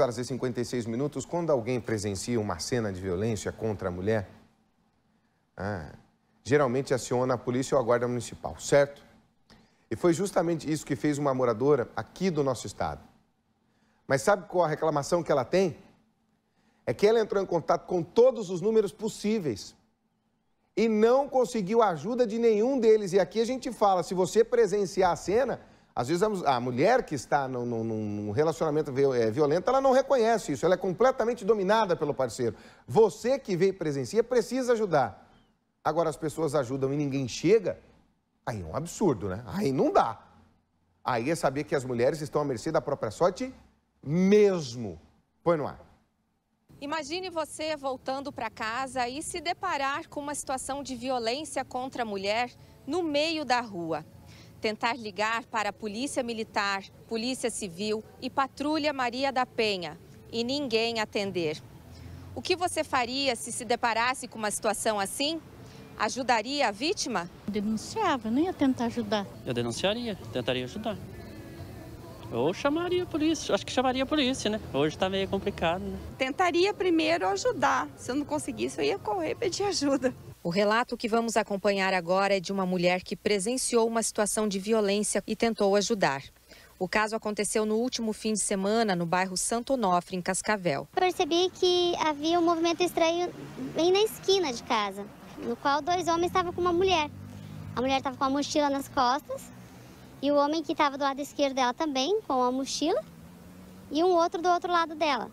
horas e 56 minutos, quando alguém presencia uma cena de violência contra a mulher, ah, geralmente aciona a polícia ou a guarda municipal, certo? E foi justamente isso que fez uma moradora aqui do nosso estado. Mas sabe qual a reclamação que ela tem? É que ela entrou em contato com todos os números possíveis e não conseguiu a ajuda de nenhum deles. E aqui a gente fala, se você presenciar a cena, às vezes a, mulher que está num, relacionamento é, violento, ela não reconhece isso, ela é completamente dominada pelo parceiro. Você que vem e presencia precisa ajudar. Agora as pessoas ajudam e ninguém chega, aí é um absurdo, né? Aí não dá. Aí é saber que as mulheres estão à mercê da própria sorte mesmo. Põe no ar. Imagine você voltando para casa e se deparar com uma situação de violência contra a mulher no meio da rua tentar ligar para a Polícia Militar, Polícia Civil e Patrulha Maria da Penha e ninguém atender. O que você faria se se deparasse com uma situação assim? Ajudaria a vítima? Denunciava, não ia tentar ajudar. Eu denunciaria, tentaria ajudar. Ou chamaria a polícia, acho que chamaria a polícia, né? Hoje tá meio complicado, né? Tentaria primeiro ajudar. Se eu não conseguisse, eu ia correr pedir ajuda. O relato que vamos acompanhar agora é de uma mulher que presenciou uma situação de violência e tentou ajudar. O caso aconteceu no último fim de semana no bairro Santo Onofre, em Cascavel. Percebi que havia um movimento estranho bem na esquina de casa, no qual dois homens estavam com uma mulher. A mulher estava com uma mochila nas costas e o homem que estava do lado esquerdo dela também com uma mochila e um outro do outro lado dela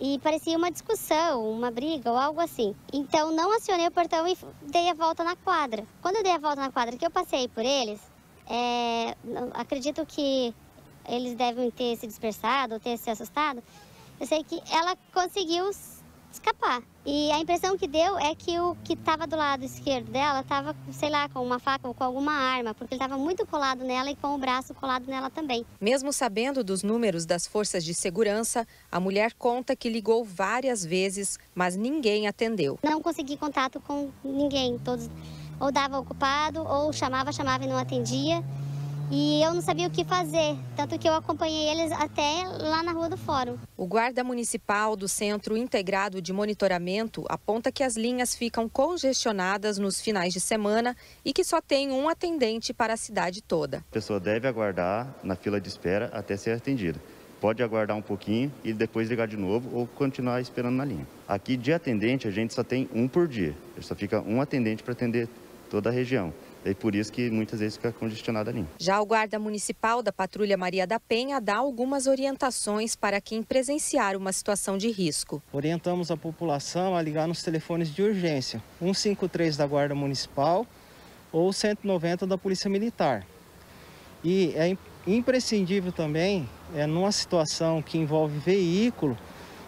e parecia uma discussão, uma briga ou algo assim. Então não acionei o portão e dei a volta na quadra. Quando eu dei a volta na quadra, que eu passei por eles, é, acredito que eles devem ter se dispersado ou ter se assustado. Eu sei que ela conseguiu escapar. E a impressão que deu é que o que estava do lado esquerdo dela estava, sei lá, com uma faca ou com alguma arma, porque ele estava muito colado nela e com o braço colado nela também. Mesmo sabendo dos números das forças de segurança, a mulher conta que ligou várias vezes, mas ninguém atendeu. Não consegui contato com ninguém, todos ou dava ocupado ou chamava, chamava e não atendia e eu não sabia o que fazer, tanto que eu acompanhei eles até lá na Rua do Fórum. O guarda municipal do Centro Integrado de Monitoramento aponta que as linhas ficam congestionadas nos finais de semana e que só tem um atendente para a cidade toda. A pessoa deve aguardar na fila de espera até ser atendida. Pode aguardar um pouquinho e depois ligar de novo ou continuar esperando na linha. Aqui de atendente a gente só tem um por dia, só fica um atendente para atender toda a região. É por isso que muitas vezes fica congestionada ali. Já o guarda municipal da Patrulha Maria da Penha dá algumas orientações para quem presenciar uma situação de risco. Orientamos a população a ligar nos telefones de urgência, 153 da Guarda Municipal ou 190 da Polícia Militar. E é imprescindível também, é numa situação que envolve veículo,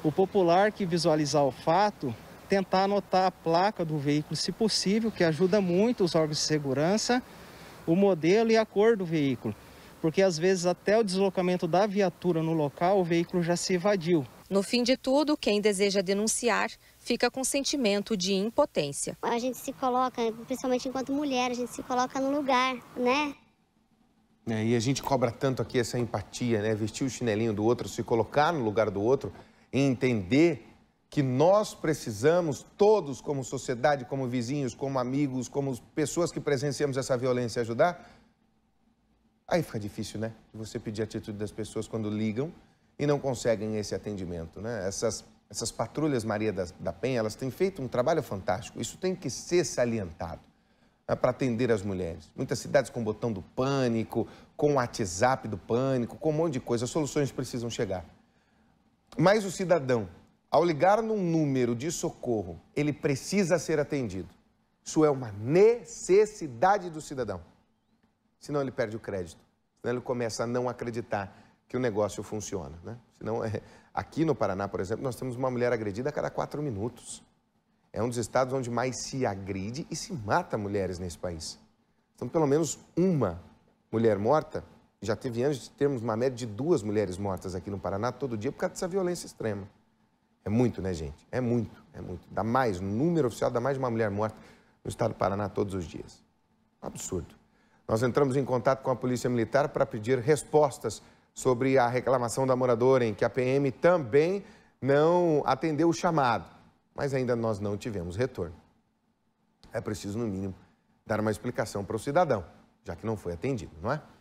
o popular que visualizar o fato tentar anotar a placa do veículo, se possível, que ajuda muito os órgãos de segurança, o modelo e a cor do veículo. Porque às vezes até o deslocamento da viatura no local, o veículo já se evadiu. No fim de tudo, quem deseja denunciar fica com sentimento de impotência. A gente se coloca, principalmente enquanto mulher, a gente se coloca no lugar, né? É, e a gente cobra tanto aqui essa empatia, né? Vestir o chinelinho do outro, se colocar no lugar do outro, entender que nós precisamos, todos como sociedade, como vizinhos, como amigos, como pessoas que presenciamos essa violência, ajudar? Aí fica difícil, né? Você pedir a atitude das pessoas quando ligam e não conseguem esse atendimento, né? Essas, essas patrulhas Maria da, da Penha, elas têm feito um trabalho fantástico. Isso tem que ser salientado né, para atender as mulheres. Muitas cidades com botão do pânico, com o WhatsApp do pânico, com um monte de coisa. As soluções precisam chegar. Mas o cidadão ao ligar num número de socorro, ele precisa ser atendido. Isso é uma necessidade do cidadão. Senão ele perde o crédito. Senão ele começa a não acreditar que o negócio funciona. Né? Senão, é... aqui no Paraná, por exemplo, nós temos uma mulher agredida a cada quatro minutos. É um dos estados onde mais se agride e se mata mulheres nesse país. Então, pelo menos uma mulher morta, já teve anos de termos uma média de duas mulheres mortas aqui no Paraná todo dia por causa dessa violência extrema. É muito, né, gente? É muito, é muito. Dá mais, número oficial, dá mais de uma mulher morta no estado do Paraná todos os dias. absurdo. Nós entramos em contato com a Polícia Militar para pedir respostas sobre a reclamação da moradora, em que a PM também não atendeu o chamado, mas ainda nós não tivemos retorno. É preciso, no mínimo, dar uma explicação para o cidadão, já que não foi atendido, não é?